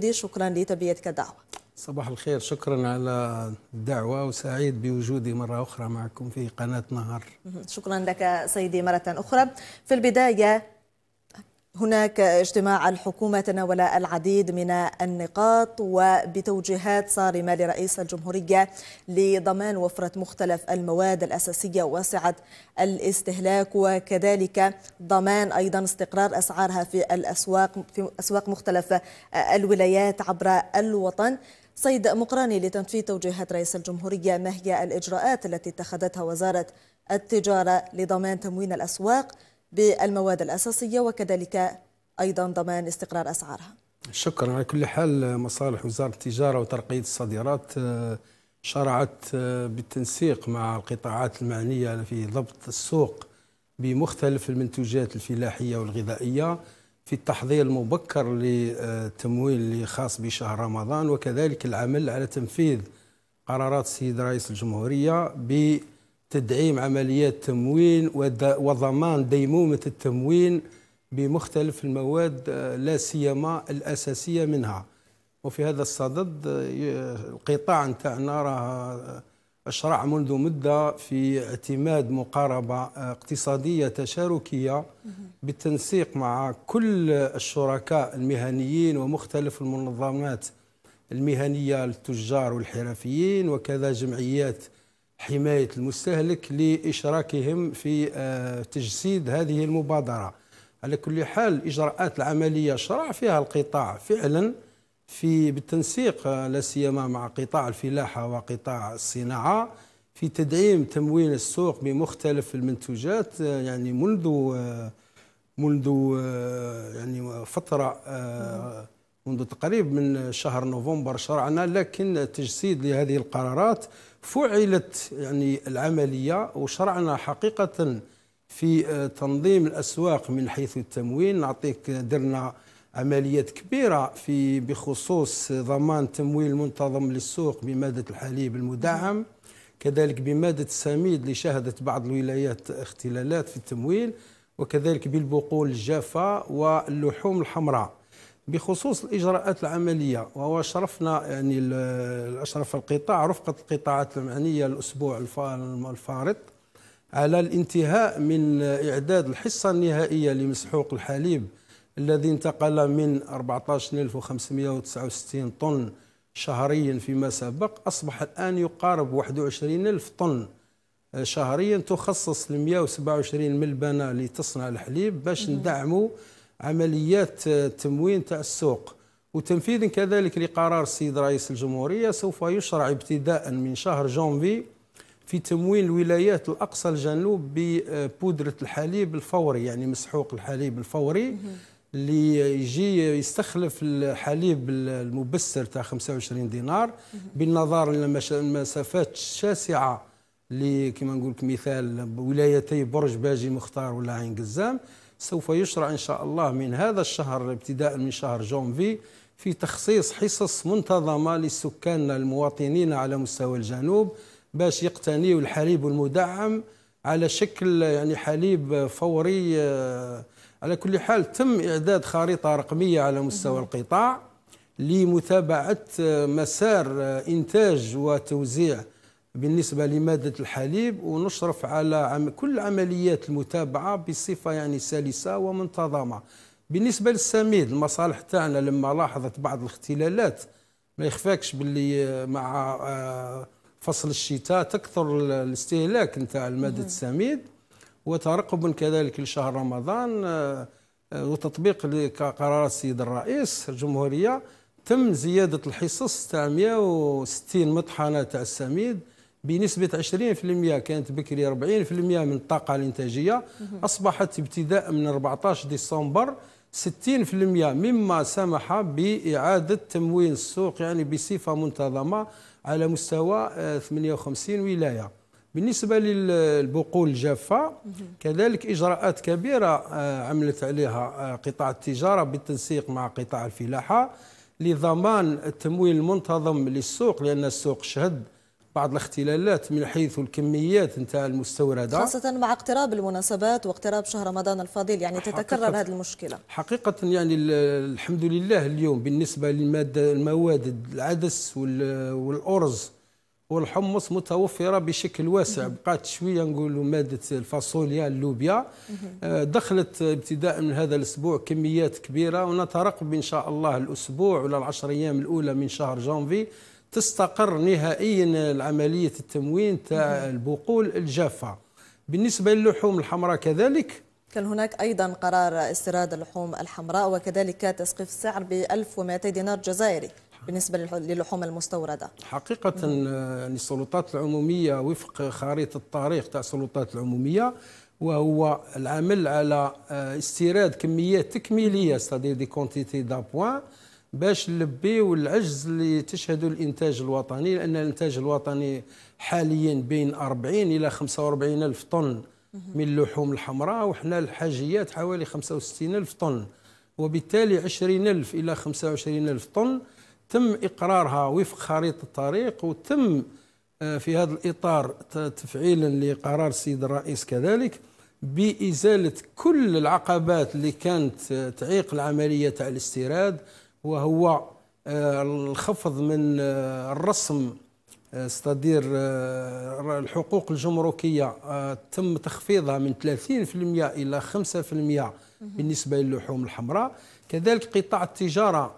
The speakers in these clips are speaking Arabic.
دي شكرا لتلبيتك الدعوة صباح الخير شكرا على الدعوة وسعيد بوجودي مرة أخرى معكم في قناة نهار شكرا لك سيدي مرة أخرى في البداية هناك اجتماع الحكومة تناول العديد من النقاط وبتوجيهات صارمة لرئيس الجمهورية لضمان وفرة مختلف المواد الأساسية واسعة الاستهلاك وكذلك ضمان أيضا استقرار أسعارها في الأسواق في أسواق مختلف الولايات عبر الوطن سيد مقراني لتنفيذ توجيهات رئيس الجمهورية ما هي الإجراءات التي اتخذتها وزارة التجارة لضمان تموين الأسواق بالمواد الأساسية وكذلك أيضا ضمان استقرار أسعارها شكرا على كل حال مصالح وزارة التجارة وترقية الصادرات آه، شرعت آه، بالتنسيق مع القطاعات المعنية في ضبط السوق بمختلف المنتوجات الفلاحية والغذائية في التحضير المبكر للتمويل اللي خاص بشهر رمضان وكذلك العمل على تنفيذ قرارات السيد رئيس الجمهورية ب تدعيم عمليات تموين وضمان ديمومة التموين بمختلف المواد آه، لا سيما الأساسية منها وفي هذا الصدد آه، القطاع نتاعنا راه آه، أشرع منذ مدة في اعتماد مقاربة اقتصادية تشاركية بالتنسيق مع كل الشركاء المهنيين ومختلف المنظمات المهنية للتجار والحرفيين وكذا جمعيات حماية المستهلك لإشراكهم في آه، تجسيد هذه المبادرة على كل حال إجراءات العملية شرع فيها القطاع فعلا في بالتنسيق آه، لا سيما مع قطاع الفلاحة وقطاع الصناعة في تدعيم تموين السوق بمختلف المنتوجات آه، يعني منذ منذ يعني فترة منذ تقريب من شهر نوفمبر شرعنا لكن تجسيد لهذه القرارات فعلت يعني العملية وشرعنا حقيقة في آه، تنظيم الأسواق من حيث التموين نعطيك آه، درنا عمليات كبيرة في بخصوص آه، ضمان تمويل منتظم للسوق بمادة الحليب المدعم كذلك بمادة السميد اللي شهدت بعض الولايات اختلالات في التمويل وكذلك بالبقول الجافة واللحوم الحمراء بخصوص الاجراءات العمليه وهو شرفنا يعني اشرف القطاع رفقه القطاعات المعنيه الاسبوع الفارط على الانتهاء من اعداد الحصه النهائيه لمسحوق الحليب الذي انتقل من 14569 طن شهريا فيما سبق اصبح الان يقارب 21000 طن آه، شهريا تخصص ل 127 ملبنه لتصنع الحليب باش ندعموا عمليات آه، تموين تاع السوق وتنفيذا كذلك لقرار السيد رئيس الجمهورية سوف يشرع ابتداء من شهر جونفي في تموين الولايات الأقصى الجنوب ببودرة الحليب الفوري يعني مسحوق الحليب الفوري اللي يجي يستخلف الحليب المبسر تاع 25 دينار بالنظر للمسافات الشاسعة اللي كما نقول لك مثال ولايتي برج باجي مختار ولا عين قزام سوف يشرع إن شاء الله من هذا الشهر ابتداء من شهر جونفي في تخصيص حصص منتظمة للسكان المواطنين على مستوى الجنوب باش يقتنيوا الحليب المدعم على شكل يعني حليب فوري آه، على كل حال تم إعداد خريطة رقمية على مستوى القطاع لمتابعة آه، مسار آه، إنتاج وتوزيع بالنسبة لمادة الحليب ونشرف على عم كل عمليات المتابعة بصفة يعني سلسة ومنتظمة بالنسبة للسميد المصالح تاعنا لما لاحظت بعض الاختلالات ما يخفاكش باللي مع آه، فصل الشتاء تكثر الاستهلاك نتاع المادة السميد وترقب كذلك لشهر رمضان آه، آه، وتطبيق لقرارات السيد الرئيس الجمهورية تم زيادة الحصص تاع 160 مطحنة تاع السميد بنسبة 20% كانت بكري 40% من الطاقة الإنتاجية أصبحت ابتداء من 14 ديسمبر 60% مما سمح بإعادة تموين السوق يعني بصفة منتظمة على مستوى 58 آه، ولاية بالنسبة للبقول الجافة كذلك إجراءات كبيرة آه، عملت عليها آه، قطاع التجارة بالتنسيق مع قطاع الفلاحة لضمان التمويل المنتظم للسوق لأن السوق شهد بعض الاختلالات من حيث الكميات نتاع المستورده خاصه مع اقتراب المناسبات واقتراب شهر رمضان الفضيل يعني تتكرر هذه المشكله حقيقه يعني الحمد لله اليوم بالنسبه للماده المواد العدس والارز والحمص متوفرة بشكل واسع بقات شوية نقولوا مادة الفاصوليا اللوبيا آه، دخلت ابتداء من هذا الأسبوع كميات كبيرة ونترقب إن شاء الله الأسبوع ولا العشر أيام الأولى من شهر جانفي تستقر نهائيا عمليه التموين تاع البقول الجافه بالنسبه للحوم الحمراء كذلك كان هناك ايضا قرار استيراد اللحوم الحمراء وكذلك تسقيف السعر ب 1200 دينار جزائري بالنسبة للحوم المستوردة حقيقة آه، يعني السلطات العمومية وفق خريطة الطريق تاع السلطات العمومية وهو العمل على آه، استيراد كميات تكميلية ستادير دي كونتيتي دابوان باش نلبيو العجز اللي تشهده الانتاج الوطني لان الانتاج الوطني حاليا بين 40 الى 45 الف طن من اللحوم الحمراء وحنا الحاجيات حوالي 65 الف طن وبالتالي 20 الف الى 25 الف طن تم اقرارها وفق خريطه الطريق وتم آه، في هذا الاطار تفعيلا لقرار السيد الرئيس كذلك بازاله كل العقبات اللي كانت تعيق العمليه تاع الاستيراد وهو آه، الخفض من آه، الرسم استدير آه، الحقوق الجمركية تم تخفيضها من 30% إلى 5% بالنسبة للحوم الحمراء كذلك قطاع التجارة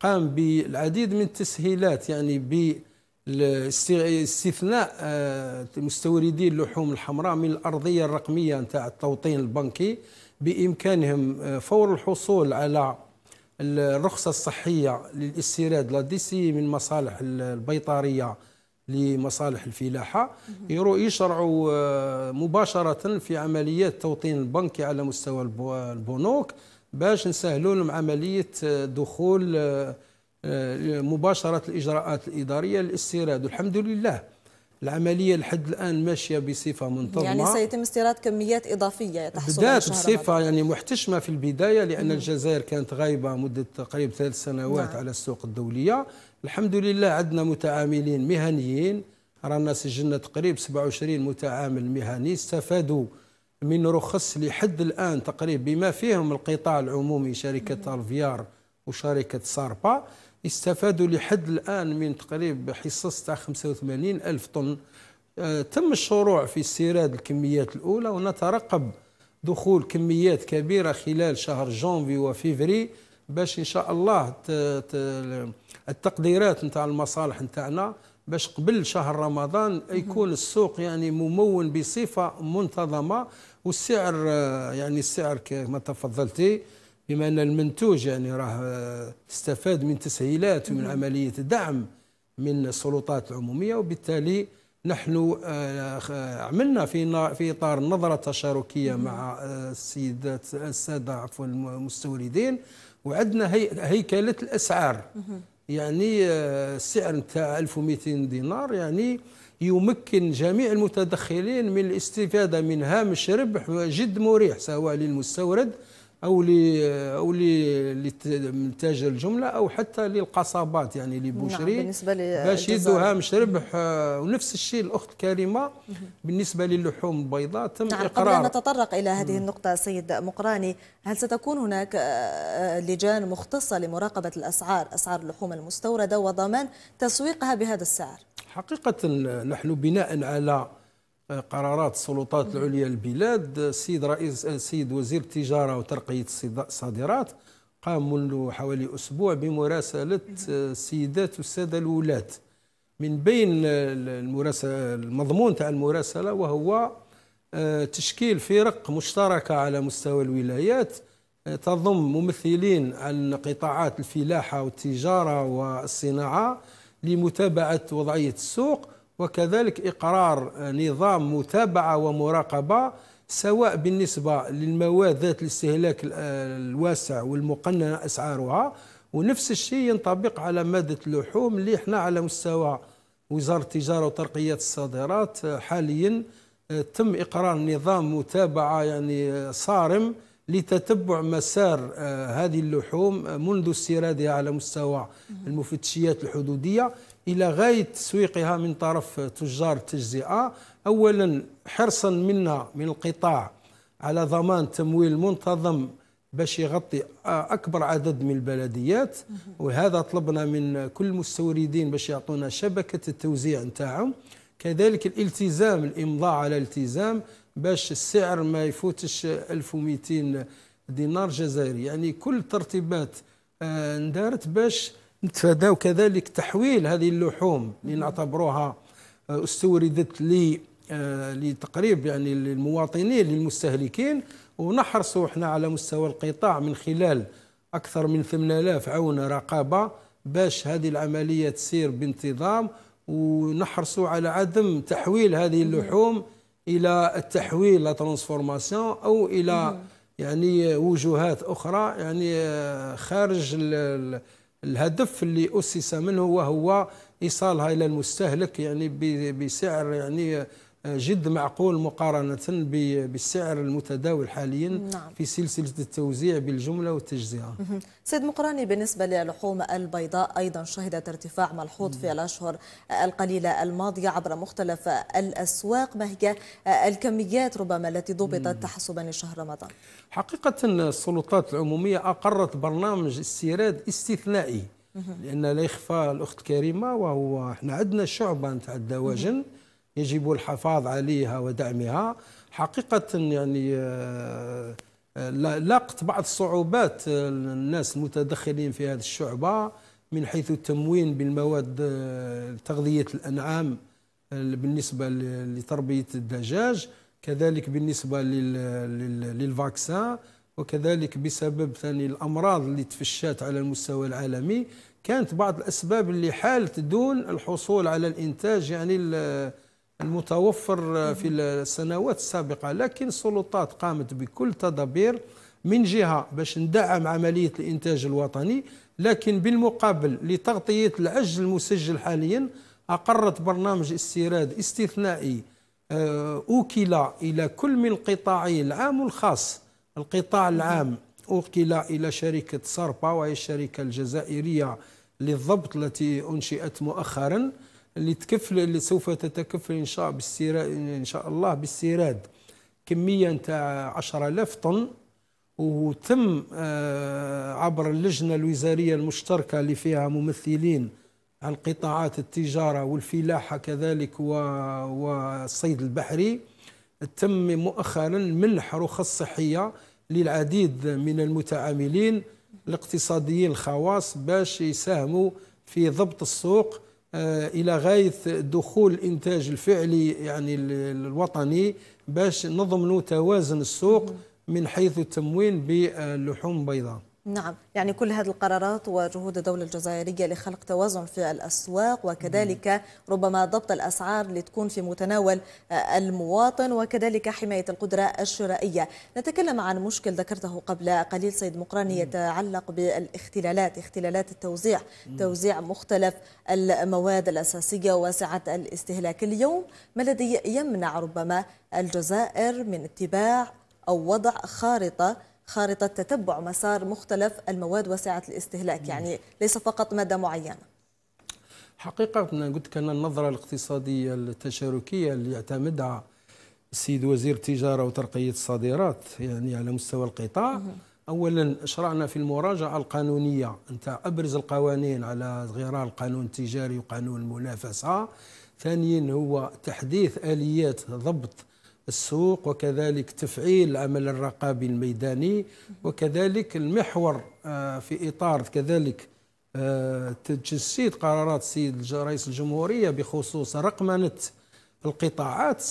قام بالعديد من التسهيلات يعني ب استثناء مستوردي اللحوم الحمراء من الارضيه الرقميه نتاع التوطين البنكي بامكانهم فور الحصول على الرخصة الصحية للاستيراد لا من مصالح البيطارية لمصالح الفلاحة يشرعوا آه، مباشرة في عمليات توطين البنكي على مستوى البنوك باش نسهلوا لهم عملية آه، دخول آه، مباشرة الإجراءات الإدارية للاستيراد والحمد لله العملية لحد الآن ماشية بصفة منتظمة يعني سيتم استيراد كميات إضافية تحصل بدأت بصفة يعني محتشمة في البداية لأن مم. الجزائر كانت غايبة مدة تقريبا ثلاث سنوات نعم. على السوق الدولية الحمد لله عندنا متعاملين مهنيين رانا سجلنا تقريبا 27 متعامل مهني استفادوا من رخص لحد الآن تقريبا بما فيهم القطاع العمومي شركة الفيار وشركة ساربا استفادوا لحد الآن من تقريب حصص تاع 85 ألف طن آه، تم الشروع في استيراد الكميات الأولى ونترقب دخول كميات كبيرة خلال شهر جونفي وفيفري باش إن شاء الله التقديرات نتاع المصالح نتاعنا باش قبل شهر رمضان يكون السوق يعني ممون بصفة منتظمة والسعر آه، يعني السعر كما تفضلتي بما أن المنتوج يعني راه آه، استفاد من تسهيلات ومن عملية دعم من السلطات العمومية وبالتالي نحن آه، آه، عملنا في في اطار نظره تشاركيه مع السيدات الساده عفوا المستوردين وعندنا هيكله الاسعار يعني السعر نتاع 1200 دينار يعني يمكن جميع المتدخلين من الاستفاده من هامش ربح جد مريح سواء للمستورد او لي او لتاجر الجمله او حتى للقصبات يعني لبوشري نعم بالنسبه باش يدوها مش ربح آه، ونفس الشيء الاخت كريمه بالنسبه للحوم البيضاء تم نعم اقرار قبل ان نتطرق الى هذه النقطه سيد مقراني هل ستكون هناك آه، آه، لجان مختصه لمراقبه الاسعار اسعار اللحوم المستورده وضمان تسويقها بهذا السعر حقيقه نحن بناء على قرارات السلطات العليا للبلاد السيد رئيس السيد وزير التجاره وترقيه الصادرات قام منذ حوالي اسبوع بمراسله السيدات والساده الولاد من بين المراسل المضمون تاع المراسله وهو آه، تشكيل فرق مشتركه على مستوى الولايات آه، تضم ممثلين عن قطاعات الفلاحه والتجاره والصناعه لمتابعه وضعيه السوق وكذلك إقرار نظام متابعة ومراقبة سواء بالنسبة للمواد ذات الاستهلاك الواسع والمقننة أسعارها ونفس الشيء ينطبق على مادة اللحوم اللي احنا على مستوى وزارة التجارة وترقية الصادرات آه، حاليا آه، تم إقرار نظام متابعة يعني آه، صارم لتتبع مسار هذه اللحوم منذ استيرادها على مستوى المفتشيات الحدودية الى غايه تسويقها من طرف تجار التجزئه اولا حرصا منا من القطاع على ضمان تمويل منتظم باش يغطي اكبر عدد من البلديات وهذا طلبنا من كل المستوردين باش يعطونا شبكه التوزيع نتاعهم كذلك الالتزام الامضاء على الالتزام باش السعر ما يفوتش 1200 دينار جزائري يعني كل ترتيبات اندارت آه، باش نتفاداو كذلك تحويل هذه اللحوم اللي نعتبروها آه، استوردت لي آه، لتقريب يعني للمواطنين للمستهلكين ونحرصوا احنا على مستوى القطاع من خلال اكثر من 8000 عون رقابه باش هذه العمليه تسير بانتظام ونحرصوا على عدم تحويل هذه اللحوم الى التحويل لا ترانسفورماسيون او الى يعني وجوهات اخرى يعني آه، خارج الهدف اللي أسس منه وهو إيصالها إلى المستهلك يعني بسعر يعني جد معقول مقارنة بالسعر المتداول حاليا نعم. في سلسلة التوزيع بالجملة والتجزئة سيد مقراني بالنسبة للحوم البيضاء أيضا شهدت ارتفاع ملحوظ في الأشهر القليلة الماضية عبر مختلف الأسواق ما هي الكميات ربما التي ضبطت تحسبا لشهر رمضان حقيقة السلطات العمومية أقرت برنامج استيراد استثنائي لأن لا يخفى الأخت كريمة وهو احنا عندنا شعبة نتاع الدواجن يجب الحفاظ عليها ودعمها حقيقة يعني آه، لاقت بعض الصعوبات الناس المتدخلين في هذه الشعبة من حيث التموين بالمواد آه، تغذية الأنعام بالنسبة لتربية الدجاج كذلك بالنسبة للفاكسان وكذلك بسبب ثاني الأمراض اللي تفشات على المستوى العالمي كانت بعض الأسباب اللي حالت دون الحصول على الإنتاج يعني المتوفر في السنوات السابقة لكن السلطات قامت بكل تدابير من جهة باش ندعم عملية الإنتاج الوطني لكن بالمقابل لتغطية العجز المسجل حاليا أقرت برنامج استيراد استثنائي آه، أوكل إلى كل من القطاعي العام والخاص القطاع العام أوكل إلى شركة صربا وهي الشركة الجزائرية للضبط التي أنشئت مؤخراً اللي تكفل اللي سوف تتكفل ان شاء ان شاء الله باستيراد كميه نتاع 10000 طن وتم آه، عبر اللجنه الوزاريه المشتركه اللي فيها ممثلين عن قطاعات التجاره والفلاحه كذلك والصيد البحري تم مؤخرا منح رخص صحيه للعديد من المتعاملين الاقتصاديين الخواص باش يساهموا في ضبط السوق آه، الى غايه دخول الانتاج الفعلي يعني الوطني باش نضمنوا توازن السوق من حيث التموين باللحوم البيضاء نعم يعني كل هذه القرارات وجهود الدولة الجزائرية لخلق توازن في الأسواق وكذلك ربما ضبط الأسعار لتكون في متناول المواطن وكذلك حماية القدرة الشرائية نتكلم عن مشكل ذكرته قبل قليل سيد مقران يتعلق بالاختلالات اختلالات التوزيع توزيع مختلف المواد الأساسية وسعة الاستهلاك اليوم ما الذي يمنع ربما الجزائر من اتباع أو وضع خارطة خارطة تتبع مسار مختلف المواد وسعة الاستهلاك يعني ليس فقط مادة معينة حقيقة قلت كان النظرة الاقتصادية التشاركية اللي اعتمدها السيد وزير التجارة وترقية الصادرات يعني على مستوى القطاع اولا شرعنا في المراجعه القانونيه انت ابرز القوانين على غرار القانون التجاري وقانون المنافسه ثانيا هو تحديث اليات ضبط السوق وكذلك تفعيل العمل الرقابي الميداني وكذلك المحور آه، في إطار كذلك آه، تجسيد قرارات السيد رئيس الجمهورية بخصوص رقمنة القطاعات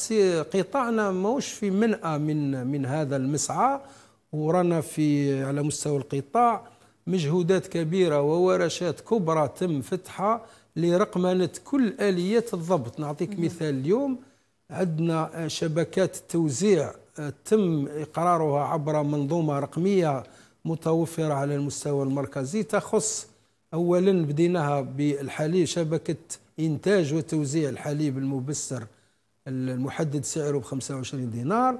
قطاعنا موش في منأى من من هذا المسعى ورانا في على مستوى القطاع مجهودات كبيرة وورشات كبرى تم فتحها لرقمنة كل آلية الضبط نعطيك مثال اليوم عندنا شبكات التوزيع آه، تم إقرارها عبر منظومة رقمية متوفرة على المستوى المركزي تخص أولا بديناها بالحليب شبكة إنتاج وتوزيع الحليب المبسر المحدد سعره ب 25 دينار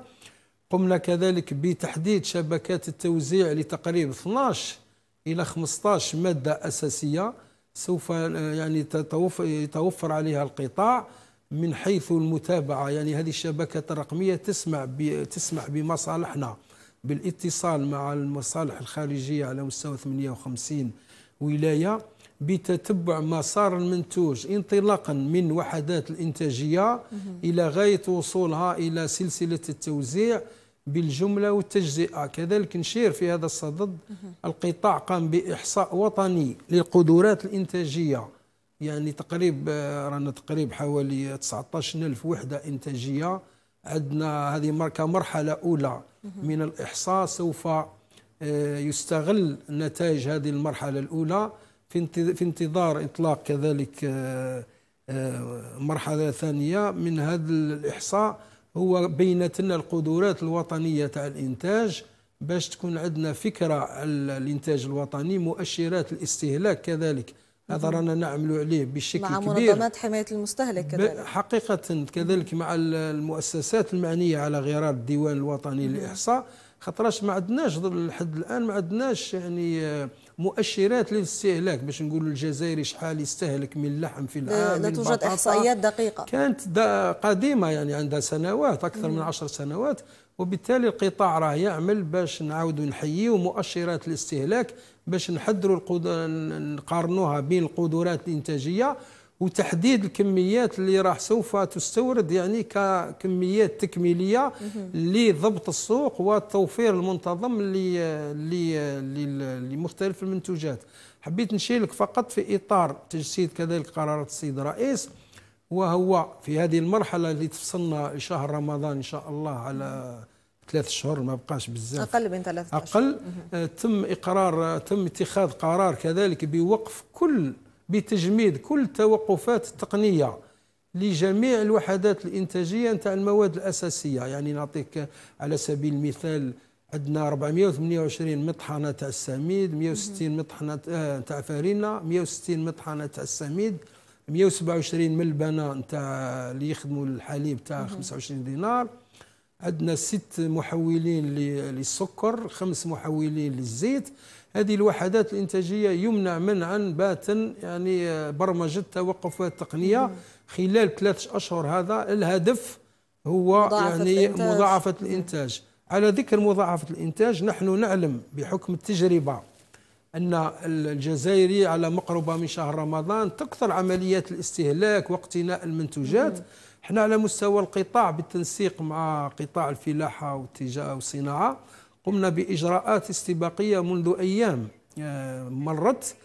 قمنا كذلك بتحديد شبكات التوزيع لتقريب 12 إلى 15 مادة أساسية سوف آه، يعني يتوفر عليها القطاع من حيث المتابعة يعني هذه الشبكة الرقمية تسمع تسمح بمصالحنا بالاتصال مع المصالح الخارجية على مستوى 58 ولاية بتتبع مسار المنتوج انطلاقا من وحدات الإنتاجية إلى غاية وصولها إلى سلسلة التوزيع بالجملة والتجزئة كذلك نشير في هذا الصدد القطاع قام بإحصاء وطني للقدرات الإنتاجية يعني تقريب آه، رانا تقريب حوالي 19000 وحده انتاجيه عندنا هذه ماركه مرحله اولى من الاحصاء سوف آه، يستغل نتائج هذه المرحله الاولى في انتظار اطلاق كذلك آه، مرحله ثانيه من هذا الاحصاء هو بينت لنا القدرات الوطنيه تاع الانتاج باش تكون عندنا فكره على الانتاج الوطني مؤشرات الاستهلاك كذلك هذا رانا نعمل عليه بشكل مع كبير مع منظمات حماية المستهلك كذلك حقيقة كذلك مع المؤسسات المعنية على غرار الديوان الوطني للإحصاء خطراش ما عندناش لحد الآن ما عندناش يعني آه، مؤشرات للاستهلاك باش نقولوا الجزائري شحال يستهلك من اللحم في العام لا توجد إحصائيات دقيقة كانت قديمة يعني عندها سنوات أكثر من عشر سنوات وبالتالي القطاع راه يعمل باش نعاودوا نحييوا مؤشرات الاستهلاك باش نحدروا نقارنوها بين القدرات الانتاجيه وتحديد الكميات اللي راح سوف تستورد يعني ككميات تكميليه لضبط السوق والتوفير المنتظم لمختلف المنتوجات حبيت نشيلك فقط في اطار تجسيد كذلك قرارات السيد الرئيس وهو في هذه المرحله اللي تفصلنا شهر رمضان ان شاء الله على ثلاث شهور ما بقاش بزاف اقل من ثلاث اشهر اقل آه، تم اقرار آه، تم اتخاذ قرار كذلك بوقف كل بتجميد كل التوقفات التقنيه لجميع الوحدات الانتاجيه نتاع المواد الاساسيه يعني نعطيك على سبيل المثال عندنا 428 مطحنه تاع السميد 160 مطحنه آه، تاع فارينا 160 مطحنه تاع السميد 127 من البنان نتاع اللي يخدموا الحليب تاع 25 دينار عندنا ست محولين للسكر خمس محولين للزيت هذه الوحدات الإنتاجية يمنع منعا باتا يعني آه، برمجة توقف التقنية خلال ثلاث أشهر هذا الهدف هو مضاعفة يعني الإنتاج. مضاعفة الإنتاج على ذكر مضاعفة الإنتاج نحن نعلم بحكم التجربة أن الجزائري على مقربة من شهر رمضان تكثر عمليات الاستهلاك واقتناء المنتوجات احنا على مستوى القطاع بالتنسيق مع قطاع الفلاحة والتجارة والصناعة قمنا بإجراءات استباقية منذ أيام آه، مرت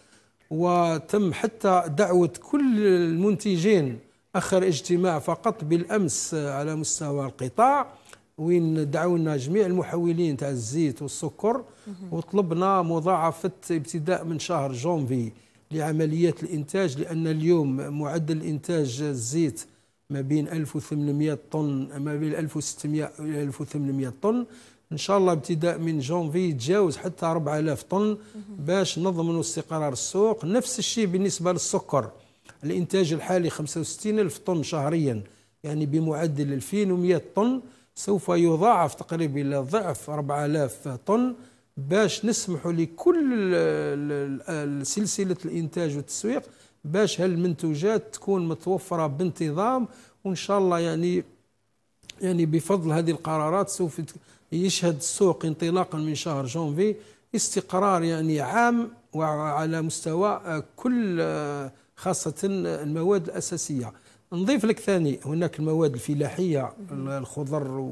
وتم حتى دعوة كل المنتجين أخر اجتماع فقط بالأمس آه، على مستوى القطاع وين دعونا جميع المحولين تاع الزيت والسكر وطلبنا مضاعفه ابتداء من شهر جونفي لعمليات الانتاج لان اليوم معدل انتاج الزيت ما بين 1800 طن ما بين 1600 الى 1800 طن ان شاء الله ابتداء من جونفي يتجاوز حتى 4000 طن باش نضمنوا استقرار السوق نفس الشيء بالنسبه للسكر الانتاج الحالي 65000 طن شهريا يعني بمعدل 2100 طن سوف يضاعف تقريبا إلى ضعف 4000 طن باش نسمحوا لكل سلسلة الإنتاج والتسويق باش هالمنتوجات تكون متوفرة بانتظام وإن شاء الله يعني يعني بفضل هذه القرارات سوف يشهد السوق انطلاقا من شهر جونفي استقرار يعني عام وعلى مستوى كل خاصة المواد الأساسية نضيف لك ثاني هناك المواد الفلاحية الخضر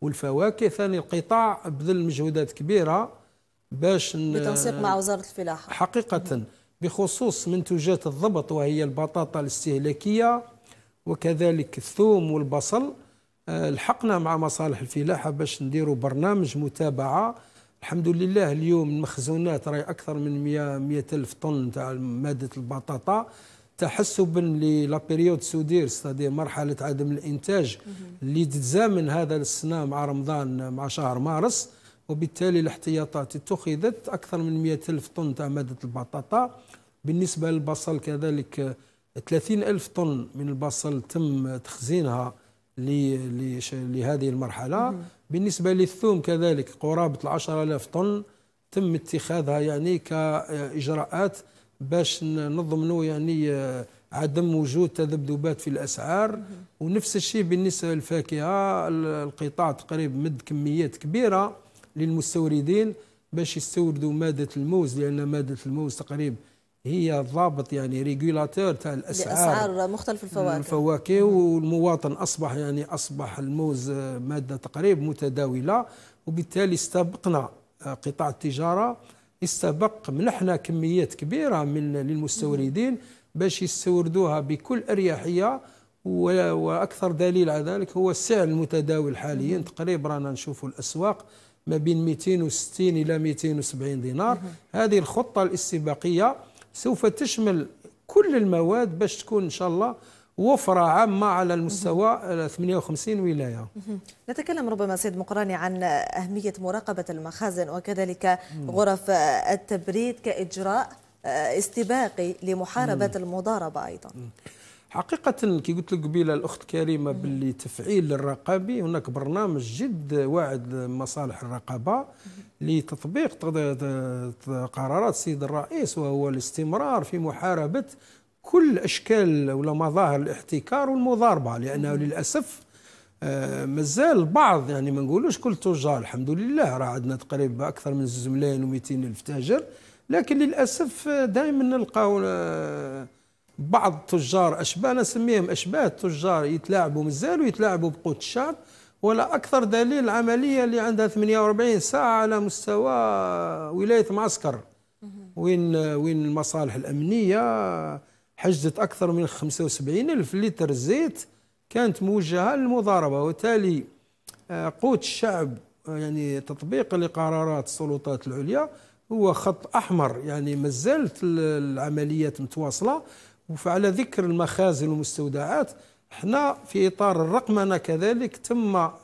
والفواكه ثاني القطاع بذل مجهودات كبيرة باش بتنسيق مع وزارة الفلاحة حقيقة بخصوص منتوجات الضبط وهي البطاطا الاستهلاكية وكذلك الثوم والبصل آه، لحقنا مع مصالح الفلاحة باش نديروا برنامج متابعة الحمد لله اليوم المخزونات راهي أكثر من 100 ألف طن تاع مادة البطاطا تحسبا للابيريود سودير ستادير مرحله عدم الانتاج اللي تتزامن هذا السنه مع رمضان مع شهر مارس وبالتالي الاحتياطات اتخذت اكثر من 100 الف طن تاع ماده البطاطا بالنسبه للبصل كذلك 30 الف طن من البصل تم تخزينها لهذه المرحله بالنسبه للثوم كذلك قرابه 10 10000 طن تم اتخاذها يعني كاجراءات باش نضمنوا يعني آه، عدم وجود تذبذبات في الاسعار ونفس الشيء بالنسبه للفاكهه القطاع تقريبا مد كميات كبيره للمستوردين باش يستوردوا ماده الموز لان ماده الموز تقريبا هي ضابط يعني ريجولاتور تاع الاسعار لاسعار مختلف الفواكه الفواكه والمواطن اصبح يعني اصبح الموز آه، ماده تقريبا متداوله وبالتالي استبقنا آه، قطاع التجاره استبق منحنا كميات كبيرة من للمستوردين باش يستوردوها بكل أريحية وأكثر دليل على ذلك هو السعر المتداول حاليا تقريبا رانا نشوفوا الأسواق ما بين 260 إلى 270 دينار هذه الخطة الاستباقية سوف تشمل كل المواد باش تكون إن شاء الله وفرة عامة على المستوى 58 ولاية نتكلم ربما سيد مقراني عن أهمية مراقبة المخازن وكذلك غرف التبريد كإجراء استباقي لمحاربة المضاربة أيضا حقيقة كي قلت لك قبيله الأخت كريمة باللي تفعيل الرقابي هناك برنامج جد واعد مصالح الرقابة لتطبيق قرارات السيد الرئيس وهو الاستمرار في محاربة كل اشكال ولا مظاهر الاحتكار والمضاربه لانه للاسف آه، مازال البعض يعني ما نقولوش كل التجار الحمد لله راه عندنا تقريبا اكثر من 2 ملايين و200 الف تاجر لكن للاسف آه، دائما نلقاو آه، بعض التجار اشباه نسميهم اشباه التجار يتلاعبوا مازالوا يتلاعبوا بقوت الشعب ولا اكثر دليل العمليه اللي عندها 48 ساعه على مستوى ولايه معسكر وين وين المصالح الامنيه حجزت أكثر من 75 ألف لتر زيت كانت موجهة للمضاربة وبالتالي آه، قوت الشعب آه، يعني تطبيق لقرارات السلطات العليا هو خط أحمر يعني مازالت العمليات متواصلة وفعلى ذكر المخازن والمستودعات احنا في إطار الرقمنة كذلك تم آه،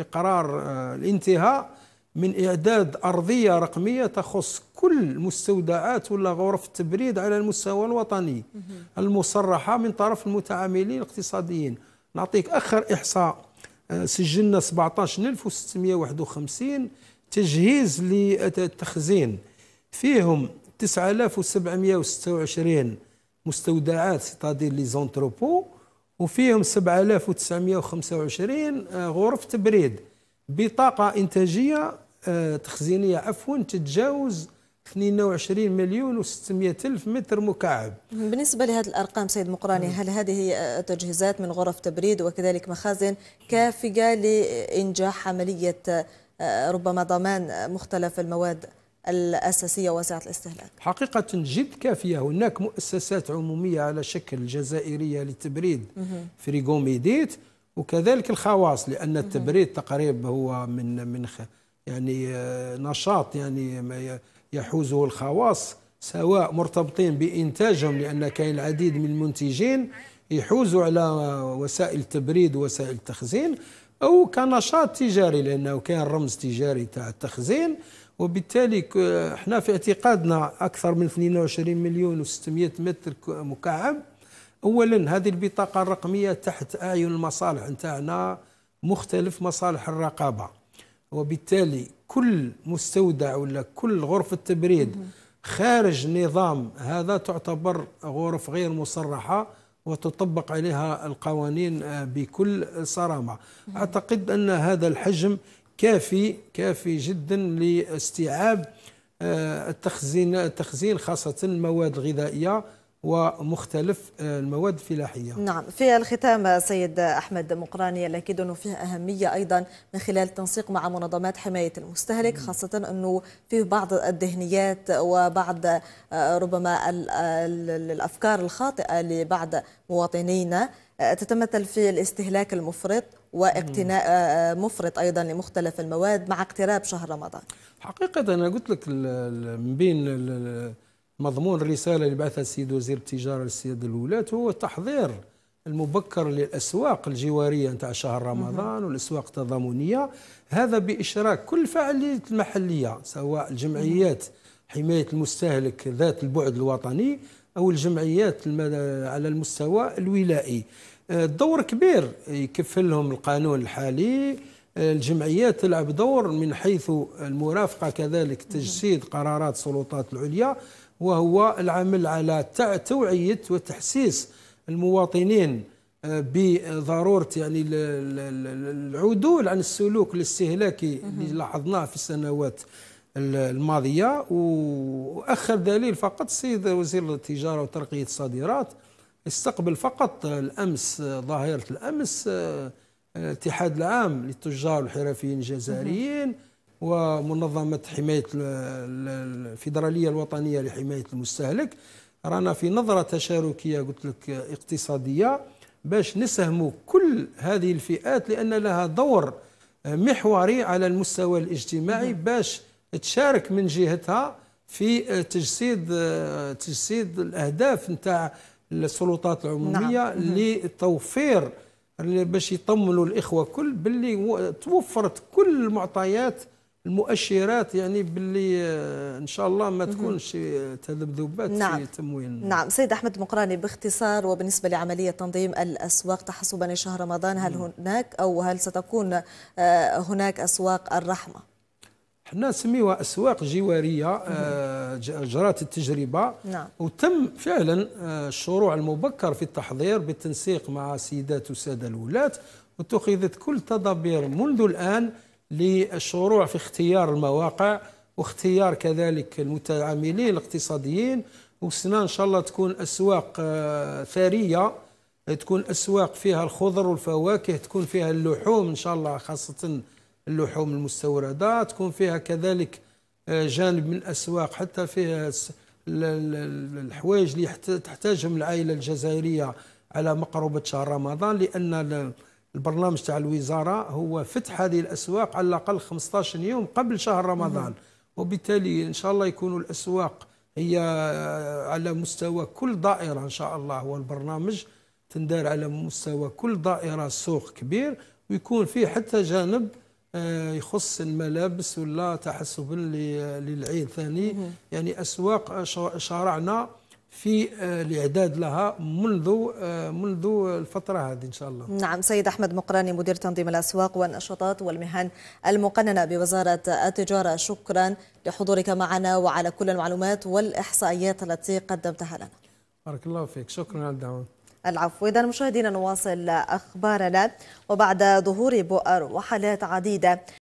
إقرار الانتهاء من إعداد أرضية رقمية تخص كل مستودعات ولا غرف التبريد على المستوى الوطني المصرحة من طرف المتعاملين الاقتصاديين نعطيك آخر إحصاء آه، سجلنا 17651 تجهيز للتخزين فيهم 9726 مستودعات سيتادير لي زونتروبو وفيهم 7925 آه، غرف تبريد بطاقة إنتاجية آه، تخزينيه عفوا تتجاوز 22 مليون و600 ألف متر مكعب بالنسبة لهذه الأرقام سيد مقراني نعم. هل هذه تجهيزات من غرف تبريد وكذلك مخازن كافية لإنجاح عملية آه، ربما ضمان مختلف المواد الأساسية واسعة الاستهلاك حقيقة جد كافية هناك مؤسسات عمومية على شكل جزائرية للتبريد فريغوميديت وكذلك الخواص لأن التبريد تقريبا هو من من يعني آه، نشاط يعني ما يحوزه الخواص سواء مرتبطين بإنتاجهم لأن كاين العديد من المنتجين يحوزوا على وسائل التبريد ووسائل التخزين أو كنشاط تجاري لأنه كان رمز تجاري تاع التخزين وبالتالي احنا في اعتقادنا أكثر من 22 مليون و600 متر مكعب أولا هذه البطاقة الرقمية تحت أعين المصالح نتاعنا مختلف مصالح الرقابة وبالتالي كل مستودع ولا كل غرفة تبريد خارج نظام هذا تعتبر غرف غير مصرحة وتطبق عليها القوانين آه، بكل صرامة أعتقد أن هذا الحجم كافي كافي جدا لاستيعاب آه، التخزين تخزين خاصة المواد الغذائية ومختلف آه، المواد الفلاحيه. نعم، في الختام سيد احمد مقراني الاكيد انه فيه اهميه ايضا من خلال التنسيق مع منظمات حمايه المستهلك خاصه انه فيه بعض الذهنيات وبعض آه، ربما الافكار الخاطئه لبعض مواطنينا آه، تتمثل في الاستهلاك المفرط واقتناء مفرط ايضا لمختلف المواد مع اقتراب شهر رمضان. حقيقه انا قلت لك من بين مضمون الرسالة اللي بعثها السيد وزير التجارة للسيد الولاة هو التحضير المبكر للأسواق الجوارية نتاع شهر رمضان والأسواق التضامنية هذا بإشراك كل الفعاليات المحلية سواء الجمعيات حماية المستهلك ذات البعد الوطني أو الجمعيات على المستوى الولائي آه، الدور كبير يكفلهم القانون الحالي آه، الجمعيات تلعب دور من حيث المرافقة كذلك تجسيد قرارات السلطات العليا وهو العمل على توعية وتحسيس المواطنين آه، بضرورة يعني العدول عن السلوك الاستهلاكي اللي لاحظناه في السنوات الماضية وأخر دليل فقط السيد وزير التجارة وترقية الصادرات استقبل فقط الأمس ظاهرة الأمس الاتحاد آه، آه، العام للتجار والحرفيين الجزائريين ومنظمه حمايه الفيدراليه الوطنيه لحمايه المستهلك رانا في نظره تشاركيه قلت لك اقتصاديه باش نسهموا كل هذه الفئات لان لها دور محوري على المستوى الاجتماعي باش تشارك من جهتها في تجسيد تجسيد الاهداف نتاع السلطات العموميه نعم. لتوفير باش يطمنوا الاخوه كل باللي توفرت كل المعطيات المؤشرات يعني باللي آه، ان شاء الله ما تكونش آه، تذبذبات نعم. في التمويل نعم سيد احمد مقراني باختصار وبالنسبه لعمليه تنظيم الاسواق تحسبا شهر رمضان هل هناك او هل ستكون آه، هناك اسواق الرحمه حنا نسميوها اسواق جواريه جرات التجربه نعم. وتم فعلا الشروع المبكر في التحضير بالتنسيق مع سيدات وساده الولاه واتخذت كل تدابير منذ الان للشروع في اختيار المواقع واختيار كذلك المتعاملين الاقتصاديين وسنا إن شاء الله تكون أسواق ثرية آه، تكون أسواق فيها الخضر والفواكه تكون فيها اللحوم إن شاء الله خاصة اللحوم المستوردة تكون فيها كذلك آه، جانب من الاسواق حتى فيها الحوايج اللي تحتاجهم العائلة الجزائرية على مقربة شهر رمضان لأن البرنامج تاع الوزاره هو فتح هذه الاسواق على الاقل 15 يوم قبل شهر رمضان وبالتالي ان شاء الله يكون الاسواق هي آه، على مستوى كل دائره ان شاء الله هو البرنامج تندار على مستوى كل دائره سوق كبير ويكون فيه حتى جانب آه، يخص الملابس ولا تحسبا للعيد ثاني يعني اسواق شارعنا في آه، الاعداد لها منذ آه، منذ الفتره هذه ان شاء الله. نعم سيد احمد مقراني مدير تنظيم الاسواق والنشاطات والمهن المقننه بوزاره التجاره شكرا لحضورك معنا وعلى كل المعلومات والاحصائيات التي قدمتها لنا. بارك الله فيك شكرا على الدعوه. العفو إذا مشاهدينا نواصل أخبارنا وبعد ظهور بؤر وحالات عديدة